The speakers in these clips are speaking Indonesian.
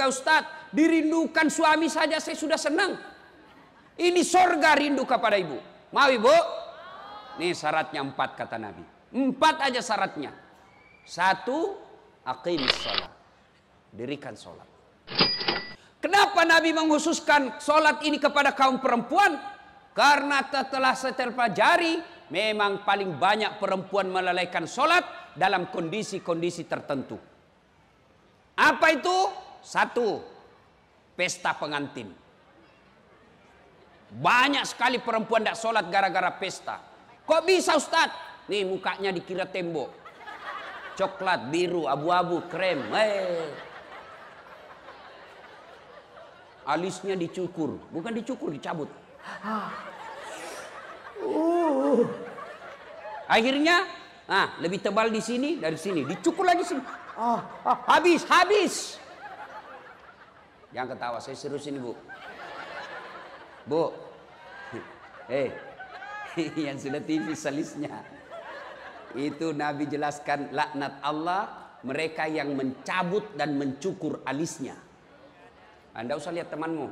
surga Ustadz. Dirindukan suami saja saya sudah senang. Ini sorga rindu kepada ibu. Mau ibu? Ini syaratnya empat kata Nabi. Empat aja syaratnya. Satu, aqimis sholat. Dirikan sholat. Kenapa Nabi menghususkan sholat ini kepada kaum perempuan? Karena setelah saya terpelajari, memang paling banyak perempuan melalaikan sholat dalam kondisi-kondisi tertentu. Apa itu? Satu, pesta pengantin. Banyak sekali perempuan tidak sholat gara-gara pesta. Kok bisa Ustadz? Nih mukanya dikira tembok. Coklat, biru, abu-abu, krem. Hey. Eh. Alisnya dicukur. Bukan dicukur, dicabut. Uh. Akhirnya, nah, lebih tebal di sini dari sini. Dicukur lagi sini. Oh, oh, habis, habis. Jangan ketawa, saya serius ini bu. Bu, eh, yang sudah TV salisnya. Itu Nabi jelaskan laknat Allah mereka yang mencabut dan mencukur alisnya. Anda usah lihat temanmu.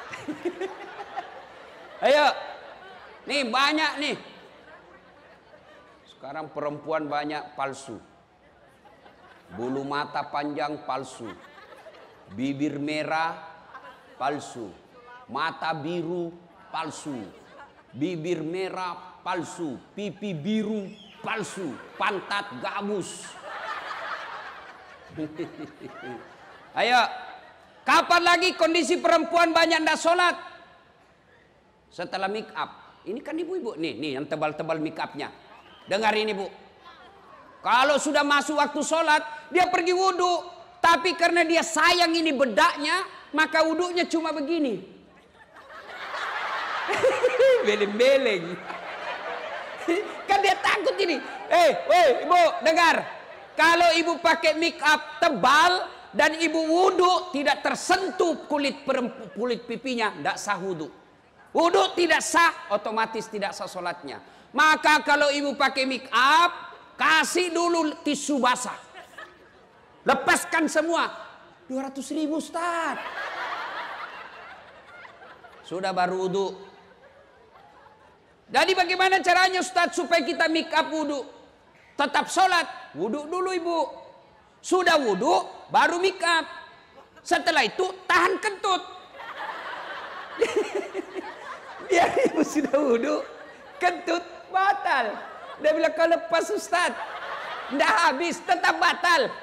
Ayo, nih banyak nih. Sekarang perempuan banyak palsu bulu mata panjang palsu, bibir merah palsu, mata biru palsu, bibir merah palsu, pipi biru palsu, pantat gabus. Ayo, kapan lagi kondisi perempuan banyak ndak sholat? Setelah make up. Ini kan ibu-ibu nih, nih yang tebal-tebal make upnya. Dengar ini bu. Kalau sudah masuk waktu sholat, dia pergi wudhu. Tapi karena dia sayang ini bedaknya, maka wudhunya cuma begini. Beleng-beleng. kan dia takut ini. Eh, hey, ibu, dengar. Kalau ibu pakai make up tebal dan ibu wudhu tidak tersentuh kulit kulit pipinya, tidak sah wudhu. Wudhu tidak sah, otomatis tidak sah solatnya. Maka kalau ibu pakai make up, kasih dulu tisu basah. Lepaskan semua. 200 ribu Ustaz. Sudah baru wudhu. Jadi bagaimana caranya Ustaz supaya kita make up wudhu? Tetap sholat. Wudhu dulu ibu. Sudah wudhu baru make up. Setelah itu tahan kentut. Biar ibu sudah wudhu. Kentut batal. Dia bilang kau lepas Ustaz. Tidak habis tetap batal.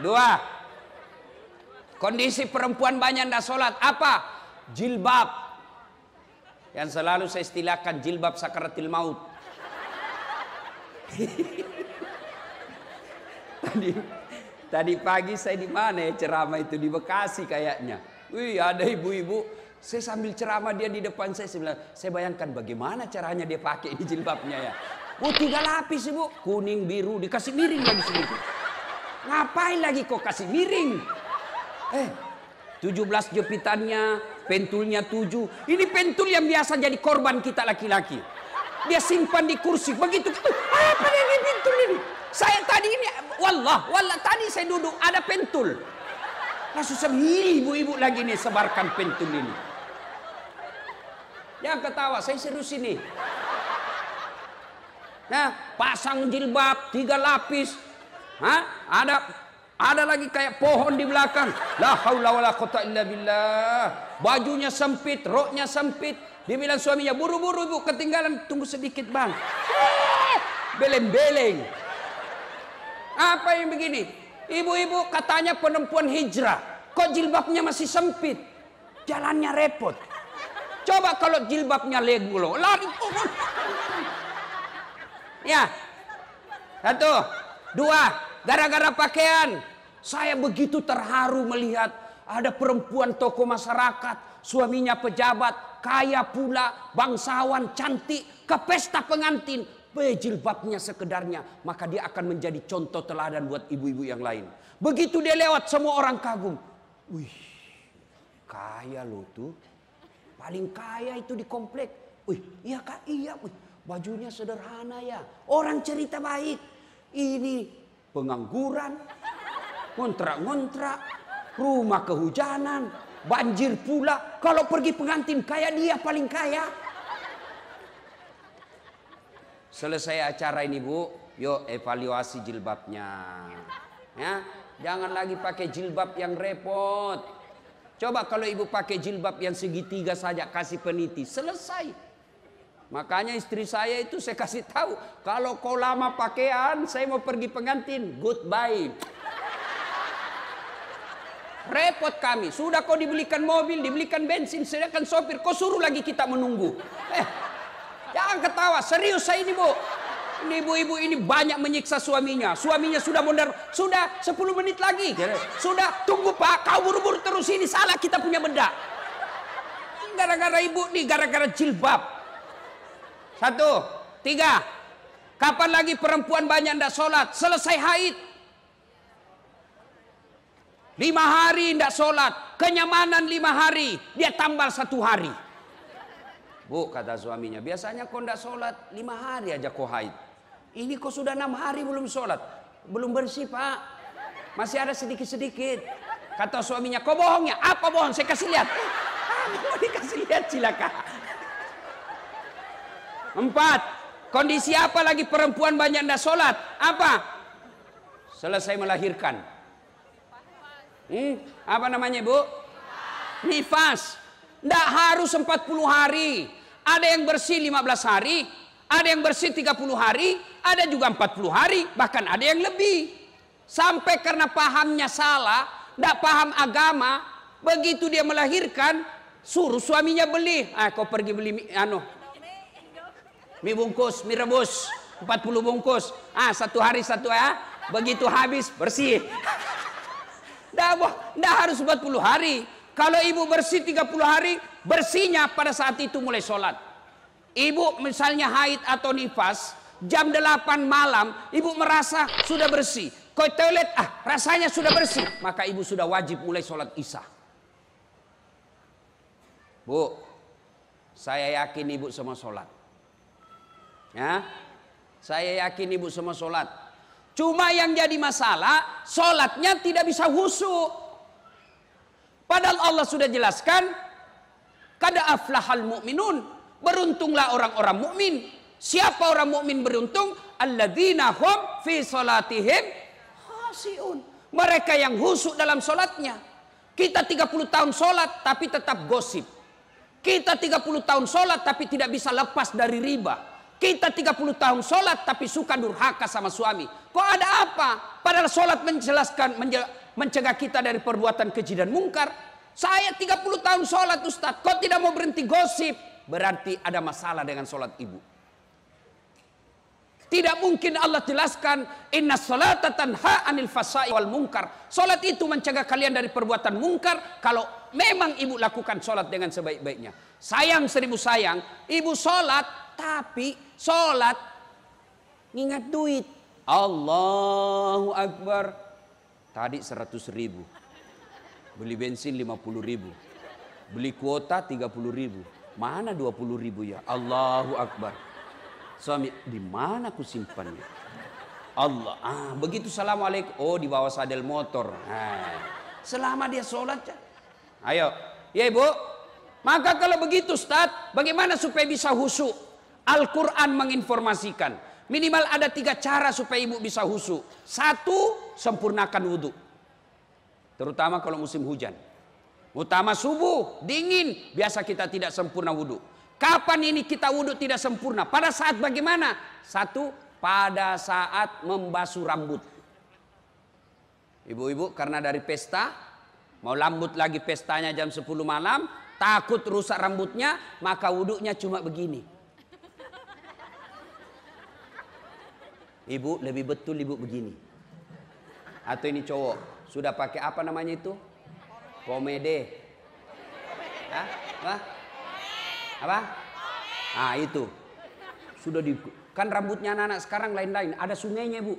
Dua. Kondisi perempuan banyak tidak sholat. Apa? Jilbab. Yang selalu saya istilahkan jilbab sakaratil maut. tadi tadi pagi saya di mana ya ceramah itu di Bekasi kayaknya. Wih ada ibu-ibu. Saya sambil ceramah dia di depan saya. Saya, saya bayangkan bagaimana caranya dia pakai ini jilbabnya ya. Oh tiga lapis ibu. Kuning biru dikasih miring lagi sedikit. Ngapain lagi kok kasih miring? Eh, 17 jepitannya, pentulnya 7. Ini pentul yang biasa jadi korban kita laki-laki. Dia simpan di kursi, begitu gitu. Apa ini pentul ini? Saya tadi ini, wallah, wallah tadi saya duduk ada pentul. Langsung saya ibu-ibu lagi nih sebarkan pentul ini. Jangan ketawa, saya serius ini. Nah, pasang jilbab, tiga lapis, Hah? Ada ada lagi kayak pohon di belakang. La haula wala quwata illa billah. Bajunya sempit, roknya sempit. Dia bilang suaminya, buru-buru ibu ketinggalan tunggu sedikit bang. Eh, beleng-beleng. Apa yang begini? Ibu-ibu katanya perempuan hijrah. Kok jilbabnya masih sempit? Jalannya repot. Coba kalau jilbabnya legulo, lari. Ya. Satu, dua, gara-gara pakaian. Saya begitu terharu melihat ada perempuan toko masyarakat, suaminya pejabat, kaya pula, bangsawan, cantik, ke pesta pengantin, pejilbabnya sekedarnya, maka dia akan menjadi contoh teladan buat ibu-ibu yang lain. Begitu dia lewat, semua orang kagum. Wih, kaya lo tuh. Paling kaya itu di komplek. Wih, iya kak, iya. Wih, bajunya sederhana ya. Orang cerita baik. Ini pengangguran, ngontrak-ngontrak, rumah kehujanan, banjir pula. Kalau pergi pengantin kaya dia paling kaya. Selesai acara ini bu, yuk evaluasi jilbabnya. Ya, jangan lagi pakai jilbab yang repot. Coba kalau ibu pakai jilbab yang segitiga saja kasih peniti, selesai. Makanya istri saya itu saya kasih tahu, kalau kau lama pakaian, saya mau pergi pengantin, goodbye. Repot kami, sudah kau dibelikan mobil, dibelikan bensin, sedangkan sopir, kau suruh lagi kita menunggu. Eh, jangan ketawa, serius saya ini bu. Ini ibu-ibu ini banyak menyiksa suaminya. Suaminya sudah mundur, sudah 10 menit lagi. Sudah, tunggu pak, kau buru-buru terus ini salah kita punya benda. Gara-gara ibu nih, gara-gara jilbab. Satu, tiga. Kapan lagi perempuan banyak ndak sholat? Selesai haid. Lima hari ndak sholat. Kenyamanan lima hari. Dia tambal satu hari. Bu, kata suaminya, biasanya kau ndak sholat lima hari aja kau haid. Ini kau sudah enam hari belum sholat. Belum bersih pak. Masih ada sedikit-sedikit. Kata suaminya, kau bohong ya? Apa bohong? Saya kasih lihat. mau dikasih lihat silakan. Empat, kondisi apa lagi perempuan banyak ndak sholat? Apa? Selesai melahirkan. Hmm, apa namanya bu? Nifas. ndak harus 40 hari. Ada yang bersih 15 hari. Ada yang bersih 30 hari. Ada juga 40 hari. Bahkan ada yang lebih. Sampai karena pahamnya salah. ndak paham agama. Begitu dia melahirkan. Suruh suaminya beli. Ah, kau pergi beli anu, mie bungkus, mie rebus, 40 bungkus. Ah, satu hari satu ya. Begitu habis bersih. Dah, dah harus 40 hari. Kalau ibu bersih 30 hari, bersihnya pada saat itu mulai sholat. Ibu misalnya haid atau nifas, jam 8 malam, ibu merasa sudah bersih. Kau toilet, ah rasanya sudah bersih. Maka ibu sudah wajib mulai sholat isya. Bu, saya yakin ibu semua sholat. Ya. Saya yakin ibu semua sholat. Cuma yang jadi masalah, sholatnya tidak bisa husu. Padahal Allah sudah jelaskan, kada aflahal mu'minun. Beruntunglah orang-orang mukmin. Siapa orang mukmin beruntung? Alladzina hum fi salatihim khasiun. Mereka yang husuk dalam sholatnya. Kita 30 tahun sholat tapi tetap gosip. Kita 30 tahun sholat tapi tidak bisa lepas dari riba. Kita 30 tahun sholat tapi suka durhaka sama suami. Kok ada apa? Padahal sholat menjelaskan mencegah kita dari perbuatan keji dan mungkar. Saya 30 tahun sholat Ustaz. Kok tidak mau berhenti gosip? Berarti ada masalah dengan sholat ibu. Tidak mungkin Allah jelaskan inna salata tanha anil fasai wal mungkar. Sholat itu mencegah kalian dari perbuatan mungkar kalau memang ibu lakukan sholat dengan sebaik-baiknya. Sayang seribu sayang, ibu sholat tapi Sholat ngingat duit. Allahu Akbar. Tadi 100 ribu. Beli bensin 50 ribu. Beli kuota 30 ribu. Mana 20 ribu ya? Allahu Akbar. Suami, di mana aku simpannya? Allah. Ah, begitu assalamualaikum. Oh, di bawah sadel motor. nah, Selama dia sholat. Ayo. Ya ibu. Maka kalau begitu Ustaz, bagaimana supaya bisa husuk? Al-Quran menginformasikan. Minimal ada tiga cara supaya ibu bisa husu. Satu, sempurnakan wudhu. Terutama kalau musim hujan. Utama subuh, dingin. Biasa kita tidak sempurna wudhu. Kapan ini kita wudhu tidak sempurna? Pada saat bagaimana? Satu, pada saat membasuh rambut. Ibu-ibu karena dari pesta, mau lambut lagi pestanya jam 10 malam, takut rusak rambutnya, maka wudhunya cuma begini. Ibu lebih betul ibu begini. Atau ini cowok sudah pakai apa namanya itu? Komede. Hah? Apa? Apa? Ah itu. Sudah di kan rambutnya anak-anak sekarang lain-lain. Ada sungainya bu.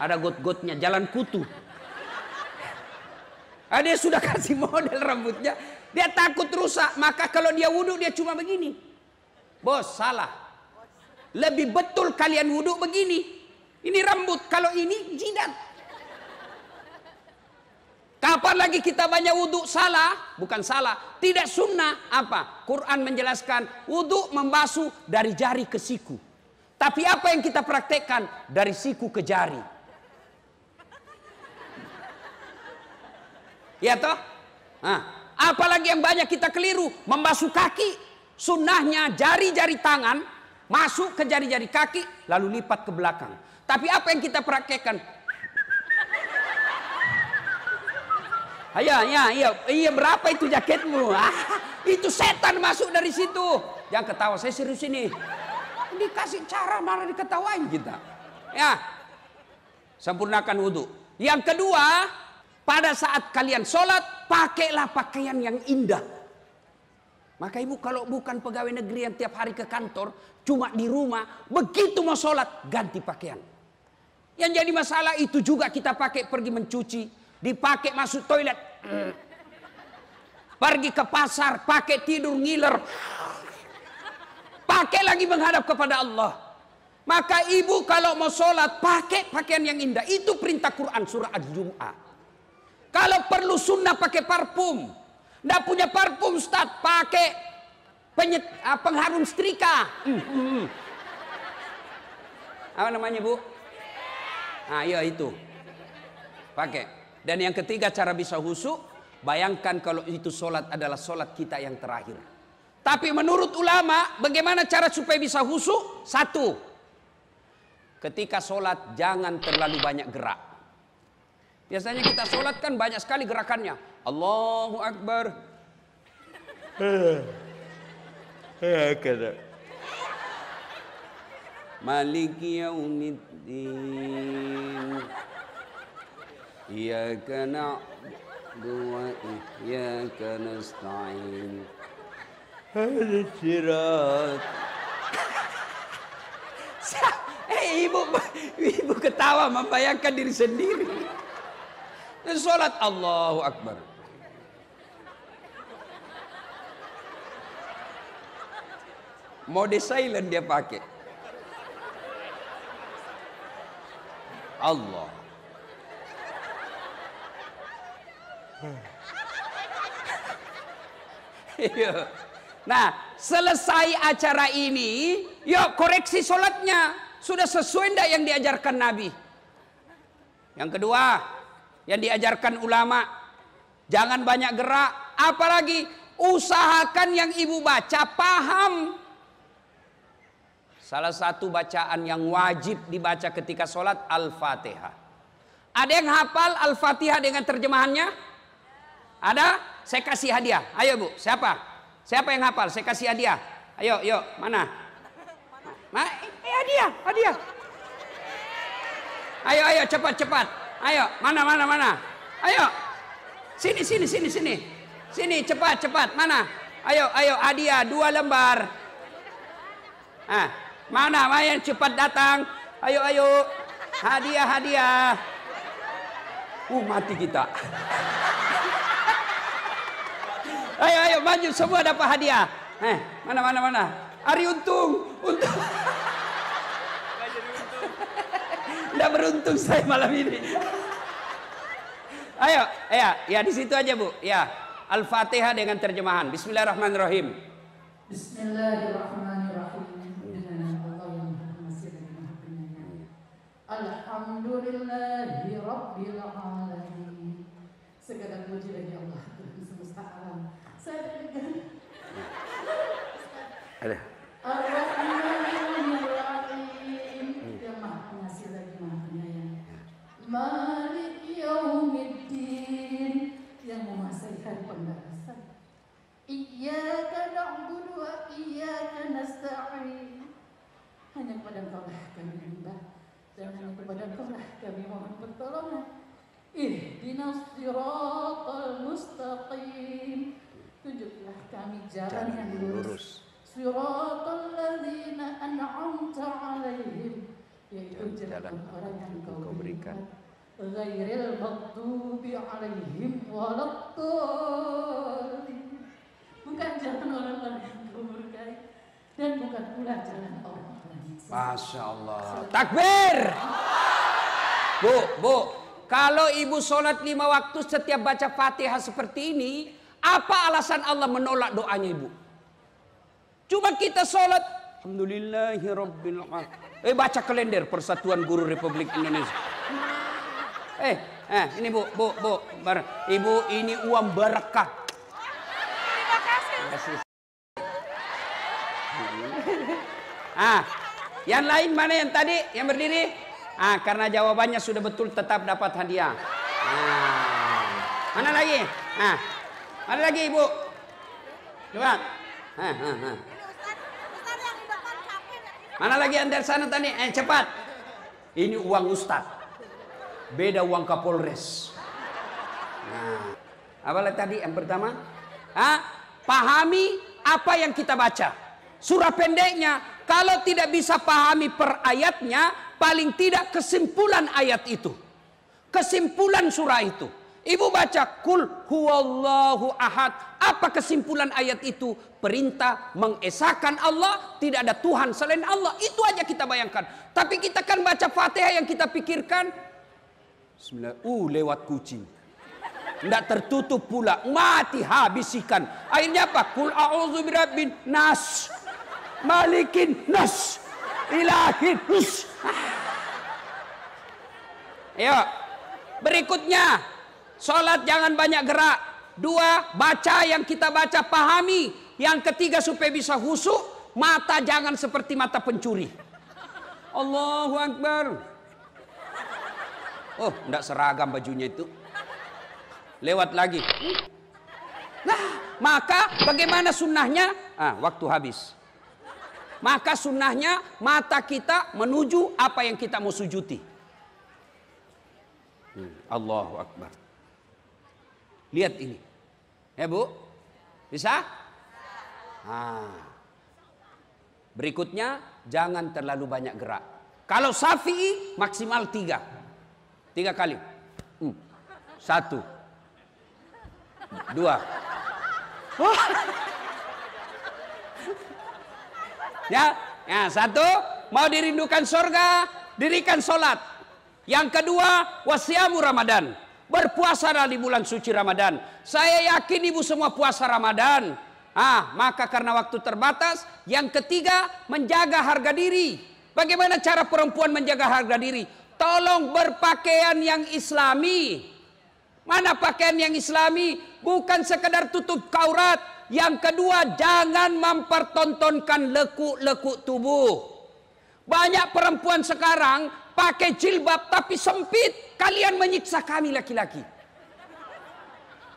Ada got-gotnya, jalan kutu. Ah, dia sudah kasih model rambutnya. Dia takut rusak. Maka kalau dia wudhu dia cuma begini. Bos salah. Lebih betul kalian wuduk begini. Ini rambut, kalau ini jidat. Kapan lagi kita banyak wudhu salah? Bukan salah, tidak sunnah. Apa? Quran menjelaskan wudhu membasuh dari jari ke siku. Tapi apa yang kita praktekkan? Dari siku ke jari. Ya toh? Nah, apalagi yang banyak kita keliru, membasuh kaki. Sunnahnya jari-jari tangan masuk ke jari-jari kaki, lalu lipat ke belakang. Tapi apa yang kita praktekkan? Ayo, ya, iya, iya, iya berapa itu jaketmu? Ah, itu setan masuk dari situ. Jangan ketawa, saya serius ini. Dikasih cara malah diketawain kita. Ya, sempurnakan wudhu. Yang kedua, pada saat kalian sholat, pakailah pakaian yang indah. Maka ibu kalau bukan pegawai negeri yang tiap hari ke kantor, cuma di rumah. Begitu mau sholat, ganti pakaian. Yang jadi masalah itu juga kita pakai pergi mencuci, dipakai masuk toilet. Pergi ke pasar, pakai tidur ngiler. Pakai lagi menghadap kepada Allah. Maka ibu kalau mau sholat pakai pakaian yang indah. Itu perintah Quran surah Al-Jum'ah. Kalau perlu sunnah pakai parfum. Tidak punya parfum Ustaz pakai penyet, uh, pengharum setrika. Mm, mm, Apa namanya bu? Nah iya itu. Pakai. Dan yang ketiga cara bisa husuk. Bayangkan kalau itu sholat adalah sholat kita yang terakhir. Tapi menurut ulama bagaimana cara supaya bisa husuk? Satu. Ketika sholat jangan terlalu banyak gerak. Biasanya kita sholat kan banyak sekali gerakannya. Allahu Akbar. Eh. هكذا مالك يوم الدين إياك نعبد وإياك نستعين هذا الصراط Eh ibu ibu ketawa membayangkan diri sendiri. Nah, sholat Allahu Akbar. Mode silent dia pakai. Allah. Iya. nah, selesai acara ini, yuk koreksi sholatnya. Sudah sesuai tidak yang diajarkan Nabi? Yang kedua, yang diajarkan ulama, jangan banyak gerak. Apalagi usahakan yang ibu baca paham. Salah satu bacaan yang wajib dibaca ketika sholat Al-Fatihah. Ada yang hafal Al-Fatihah dengan terjemahannya? Ada? Saya kasih hadiah. Ayo bu, siapa? Siapa yang hafal? Saya kasih hadiah. Ayo, yuk, mana? Ma, eh, hadiah, hadiah. Ayo, ayo, cepat, cepat. Ayo, mana, mana, mana? Ayo, sini, sini, sini, sini. Sini, cepat, cepat, mana? Ayo, ayo, hadiah, dua lembar. Ah, Mana main cepat datang. Ayo ayo. Hadiah hadiah. Uh mati kita. ayo ayo maju semua dapat hadiah. Eh, mana mana mana. Ari untung. Untung. Tidak beruntung saya malam ini. Ayo, ya, ya di situ aja Bu. Ya, Al-Fatihah dengan terjemahan. Bismillahirrahmanirrahim. Bismillahirrahmanirrahim. Alhamdulillahi Rabbil Alamin. Segala puji bagi Allah. kepada kami mohon pertolongan. Ihdinas siratal mustaqim. Tunjuklah kami jalan yang lurus. Siratal ladzina an'amta 'alaihim. Yaitu jalan orang yang kau berikan. Ghairil maghdubi 'alaihim waladdallin. Bukan jalan orang-orang yang kau berkai dan bukan pula jalan orang-orang. Masya Allah. Takbir. Bu, bu, kalau ibu sholat lima waktu setiap baca fatihah seperti ini, apa alasan Allah menolak doanya ibu? Coba kita sholat. Alhamdulillahirrabbilalamin. Eh baca kalender Persatuan Guru Republik Indonesia. Eh, eh ini bu, bu, bu. Bar, ibu ini uang berkah. Terima kasih. Ah, yang lain mana yang tadi yang berdiri? Ah, karena jawabannya sudah betul tetap dapat hadiah. Ah. Mana lagi? Ah. Mana lagi Ibu? Coba. Ah, ah, ah. Mana lagi anda sana tadi? Eh cepat. Ini uang Ustadz. Beda uang Kapolres. Nah. Apa tadi yang pertama? Ah, pahami apa yang kita baca. Surah pendeknya, kalau tidak bisa pahami per ayatnya, paling tidak kesimpulan ayat itu. Kesimpulan surah itu. Ibu baca kul huwallahu ahad. Apa kesimpulan ayat itu? Perintah mengesahkan Allah, tidak ada Tuhan selain Allah. Itu aja kita bayangkan. Tapi kita kan baca Fatihah yang kita pikirkan Bismillah, uh lewat kucing. Tidak tertutup pula, mati habisikan. Akhirnya apa? Kul a'udhu birabbin nas. Malikin nas. Ilahin nas. Ah. Ayo. Berikutnya, sholat jangan banyak gerak. Dua, baca yang kita baca pahami. Yang ketiga supaya bisa husuk, mata jangan seperti mata pencuri. Allahu Akbar. Oh, enggak seragam bajunya itu. Lewat lagi. Nah, maka bagaimana sunnahnya? Ah, waktu habis. Maka sunnahnya mata kita menuju apa yang kita mau sujuti. Hmm. Allahu Akbar. Lihat ini. Ya Bu? Bisa? Nah. Berikutnya, jangan terlalu banyak gerak. Kalau safi maksimal tiga. Tiga kali. Hmm. Satu. Dua. Oh. Ya, ya satu. Mau dirindukan surga, dirikan solat. Yang kedua, wasiamu Ramadan. Berpuasa di bulan suci Ramadan. Saya yakin ibu semua puasa Ramadan. Ah, maka karena waktu terbatas, yang ketiga menjaga harga diri. Bagaimana cara perempuan menjaga harga diri? Tolong berpakaian yang islami. Mana pakaian yang islami? Bukan sekedar tutup kaurat. Yang kedua, jangan mempertontonkan lekuk-lekuk tubuh. Banyak perempuan sekarang pakai jilbab tapi sempit, kalian menyiksa kami laki-laki.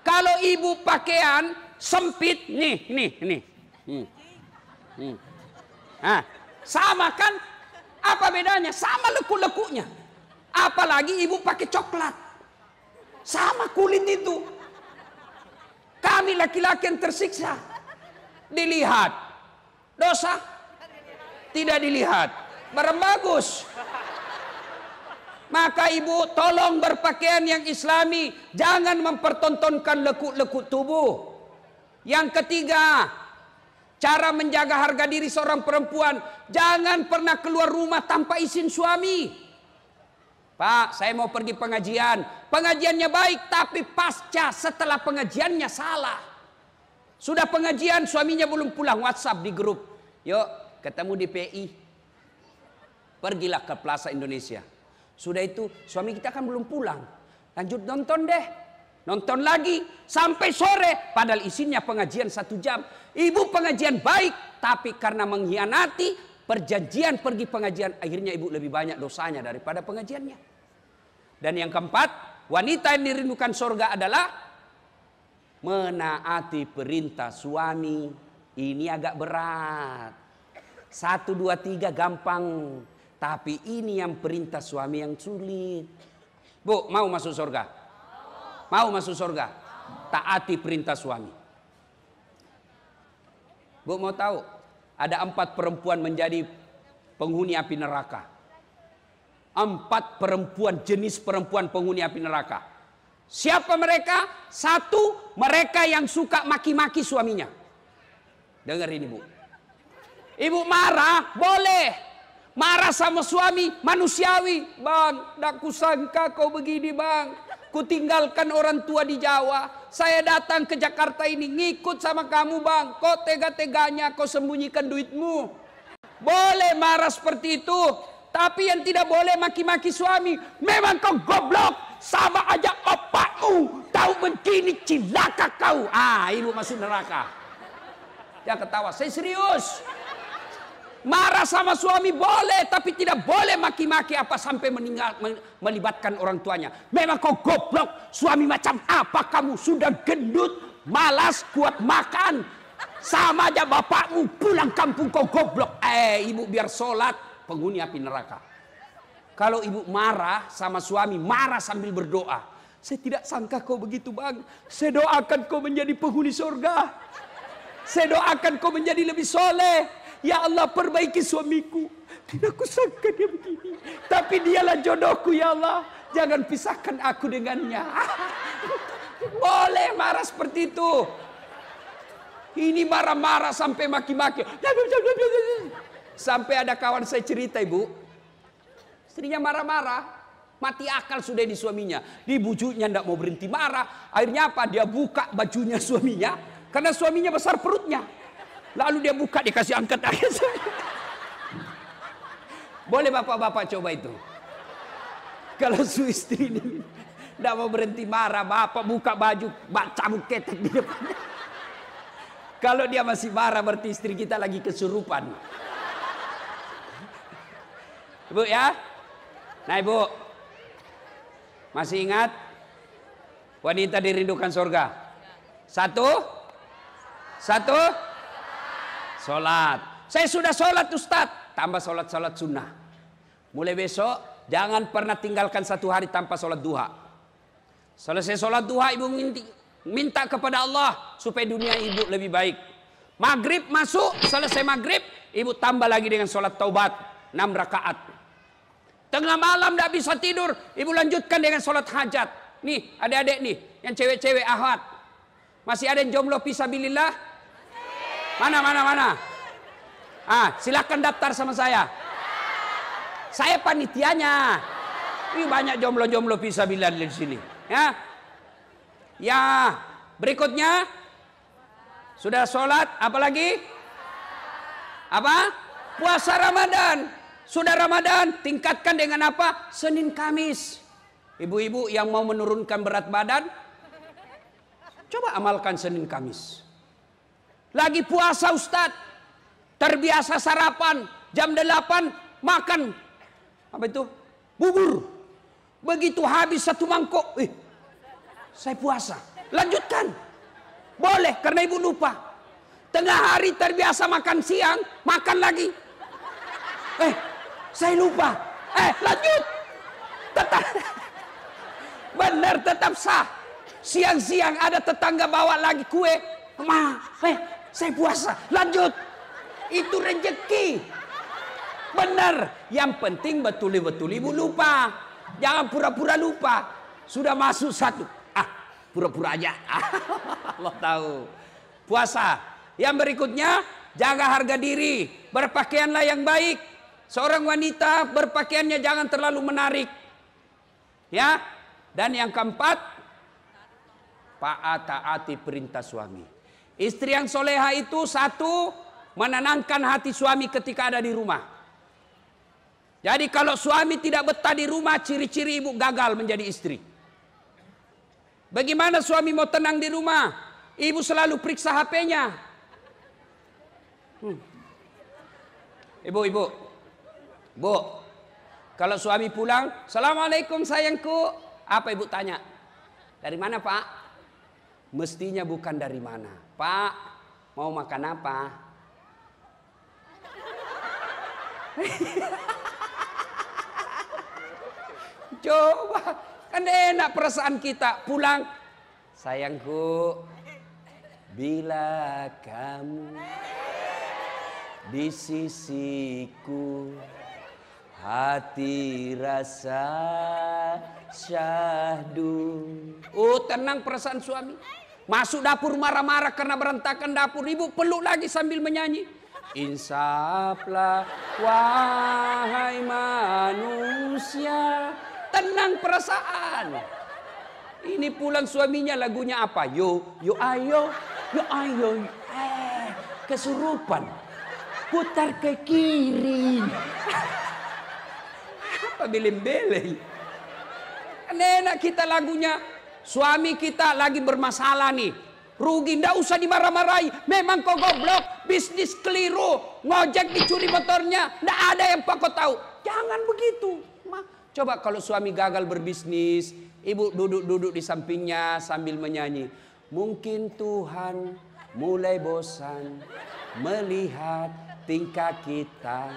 Kalau ibu pakaian sempit, nih, nih, nih. Hmm. Hmm. Nah, sama kan? Apa bedanya? Sama leku-lekunya. Apalagi ibu pakai coklat. Sama kulit itu. Kami laki-laki yang tersiksa. Dilihat. Dosa? Tidak dilihat. Barang bagus. Maka ibu tolong berpakaian yang islami. Jangan mempertontonkan lekuk-lekuk tubuh. Yang ketiga, cara menjaga harga diri seorang perempuan. Jangan pernah keluar rumah tanpa izin suami. Pak, saya mau pergi pengajian. Pengajiannya baik, tapi pasca setelah pengajiannya salah. Sudah pengajian, suaminya belum pulang WhatsApp di grup. Yuk, ketemu di PI. Pergilah ke Plaza Indonesia. Sudah itu suami kita kan belum pulang. Lanjut nonton deh. Nonton lagi sampai sore. Padahal isinya pengajian satu jam. Ibu pengajian baik. Tapi karena mengkhianati perjanjian pergi pengajian. Akhirnya ibu lebih banyak dosanya daripada pengajiannya. Dan yang keempat. Wanita yang dirindukan sorga adalah. Menaati perintah suami. Ini agak berat. Satu, dua, tiga gampang. Tapi ini yang perintah suami yang sulit. Bu, mau masuk surga? Mau masuk surga? Taati perintah suami. Bu mau tahu? Ada empat perempuan menjadi penghuni api neraka. Empat perempuan, jenis perempuan penghuni api neraka. Siapa mereka? Satu, mereka yang suka maki-maki suaminya. Dengar ini bu. Ibu marah, boleh. Marah sama suami, manusiawi. Bang, tak kusangka kau begini bang. Kutinggalkan orang tua di Jawa. Saya datang ke Jakarta ini ngikut sama kamu bang. Kau tega-teganya kau sembunyikan duitmu. Boleh marah seperti itu. Tapi yang tidak boleh maki-maki suami. Memang kau goblok. Sama aja opakmu. Tahu begini cilaka kau. Ah ibu masuk neraka. Dia ketawa. Saya serius. Marah sama suami boleh, tapi tidak boleh maki-maki apa sampai meninggal, melibatkan orang tuanya. Memang kau goblok, suami macam apa kamu sudah gendut, malas, kuat makan. Sama aja bapakmu pulang kampung kau goblok. Eh ibu biar sholat, penghuni api neraka. Kalau ibu marah sama suami, marah sambil berdoa. Saya tidak sangka kau begitu bang. Saya doakan kau menjadi penghuni surga. Saya doakan kau menjadi lebih soleh. Ya Allah perbaiki suamiku. Tidak kusangka dia begini. Tapi dialah jodohku ya Allah. Jangan pisahkan aku dengannya. Boleh marah seperti itu. Ini marah-marah sampai maki-maki. Sampai ada kawan saya cerita ibu. Istrinya marah-marah. Mati akal sudah di suaminya. di Dibujuknya tidak mau berhenti marah. Akhirnya apa? Dia buka bajunya suaminya. Karena suaminya besar perutnya. Lalu dia buka dikasih kasih angkat Boleh bapak-bapak coba itu. Kalau suistri ini tidak mau berhenti marah, bapak buka baju, baca buket di depan. Kalau dia masih marah berarti istri kita lagi kesurupan. Ibu ya? Nah ibu, masih ingat? Wanita dirindukan surga. Satu? Satu? Sholat. Saya sudah sholat Ustaz. Tambah sholat-sholat sunnah. Mulai besok, jangan pernah tinggalkan satu hari tanpa sholat duha. Selesai sholat duha, ibu minta kepada Allah supaya dunia ibu lebih baik. Maghrib masuk, selesai maghrib, ibu tambah lagi dengan sholat taubat. enam rakaat. Tengah malam tidak bisa tidur, ibu lanjutkan dengan sholat hajat. Nih, adik-adik nih, yang cewek-cewek ahwat. Masih ada yang jomblo pisah pisabilillah, Mana, mana, mana? Ah, silahkan daftar sama saya. Saya panitianya. Ini banyak jomblo-jomblo bisa bilang di sini. Ya, ya. Berikutnya, sudah sholat, apalagi? Apa? Puasa Ramadan. Sudah Ramadan, tingkatkan dengan apa? Senin Kamis. Ibu-ibu yang mau menurunkan berat badan, coba amalkan Senin Kamis. Lagi puasa Ustaz. Terbiasa sarapan. Jam 8 makan. Apa itu? Bubur. Begitu habis satu mangkok. Eh, saya puasa. Lanjutkan. Boleh karena ibu lupa. Tengah hari terbiasa makan siang. Makan lagi. Eh, saya lupa. Eh, lanjut. Tetap. Benar tetap sah. Siang-siang ada tetangga bawa lagi kue. Ma, eh, saya puasa. Lanjut. Itu rejeki. Benar. Yang penting betul-betul ibu lupa. Jangan pura-pura lupa. Sudah masuk satu. Ah, pura-pura aja. Allah tahu. Puasa. Yang berikutnya, jaga harga diri. Berpakaianlah yang baik. Seorang wanita berpakaiannya jangan terlalu menarik. Ya. Dan yang keempat, Pak taati perintah suami. Istri yang soleha itu satu menenangkan hati suami ketika ada di rumah. Jadi kalau suami tidak betah di rumah ciri-ciri ibu gagal menjadi istri. Bagaimana suami mau tenang di rumah? Ibu selalu periksa HP-nya. Hmm. Ibu, ibu. Bu. Kalau suami pulang, Assalamualaikum sayangku. Apa ibu tanya? Dari mana pak? Mestinya bukan dari mana. Pak, mau makan apa? Coba, kan enak perasaan kita pulang. Sayangku, bila kamu di sisiku hati rasa syahdu. Oh, tenang perasaan suami. Masuk dapur marah-marah karena berantakan dapur. Ibu peluk lagi sambil menyanyi. Insyaallah wahai manusia. Tenang perasaan. Ini pulang suaminya lagunya apa? Yo, yo ayo, yo ayo. Eh, kesurupan. Putar ke kiri. apa beleng-beleng. Kan kita lagunya Suami kita lagi bermasalah nih. Rugi, ndak usah dimarah-marahi. Memang kau goblok, bisnis keliru, ngojek dicuri motornya, ndak ada yang kau tahu. Jangan begitu. Ma, coba kalau suami gagal berbisnis, ibu duduk-duduk di sampingnya sambil menyanyi. Mungkin Tuhan mulai bosan melihat tingkah kita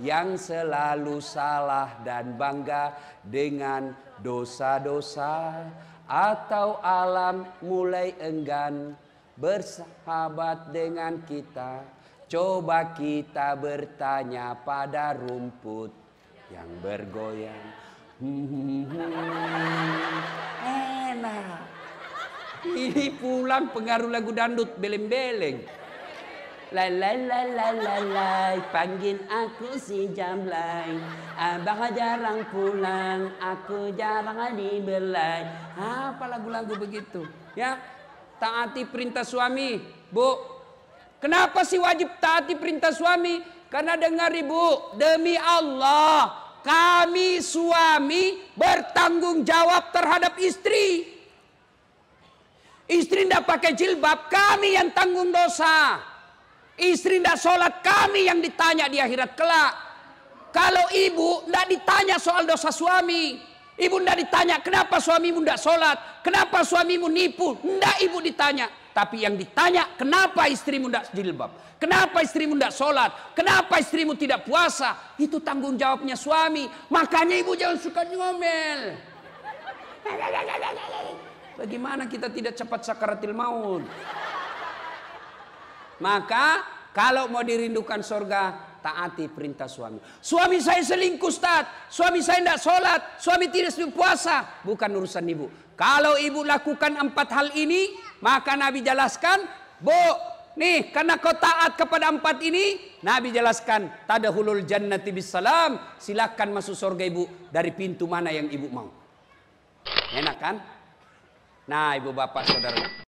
yang selalu salah dan bangga dengan dosa-dosa atau alam mulai enggan bersahabat dengan kita. Coba kita bertanya pada rumput yang bergoyang. Hmm, hmm, hmm. enak. Ini pulang pengaruh lagu dandut beleng-beleng. La la la la la Panggil aku si Jamlai Abah jarang pulang Aku jarang dibelai Apa lagu-lagu begitu Ya Taati perintah suami Bu Kenapa sih wajib taati perintah suami? Karena dengar ibu Demi Allah Kami suami bertanggung jawab terhadap istri Istri tidak pakai jilbab Kami yang tanggung dosa Istri tidak sholat kami yang ditanya di akhirat kelak. Kalau ibu tidak ditanya soal dosa suami. Ibu tidak ditanya kenapa suamimu tidak sholat. Kenapa suamimu nipu. Tidak ibu ditanya. Tapi yang ditanya kenapa istrimu tidak jilbab. Kenapa istrimu tidak sholat. Kenapa istrimu tidak puasa. Itu tanggung jawabnya suami. Makanya ibu jangan suka nyomel. Bagaimana kita tidak cepat sakaratil maut. Maka kalau mau dirindukan surga taati perintah suami. Suami saya selingkuh, Ustaz. Suami saya tidak sholat. Suami tidak puasa. Bukan urusan ibu. Kalau ibu lakukan empat hal ini, maka Nabi jelaskan, Bu, nih karena kau taat kepada empat ini, Nabi jelaskan, tadahulul jannati salam. silahkan masuk surga ibu dari pintu mana yang ibu mau. Enak kan? Nah, ibu bapak saudara.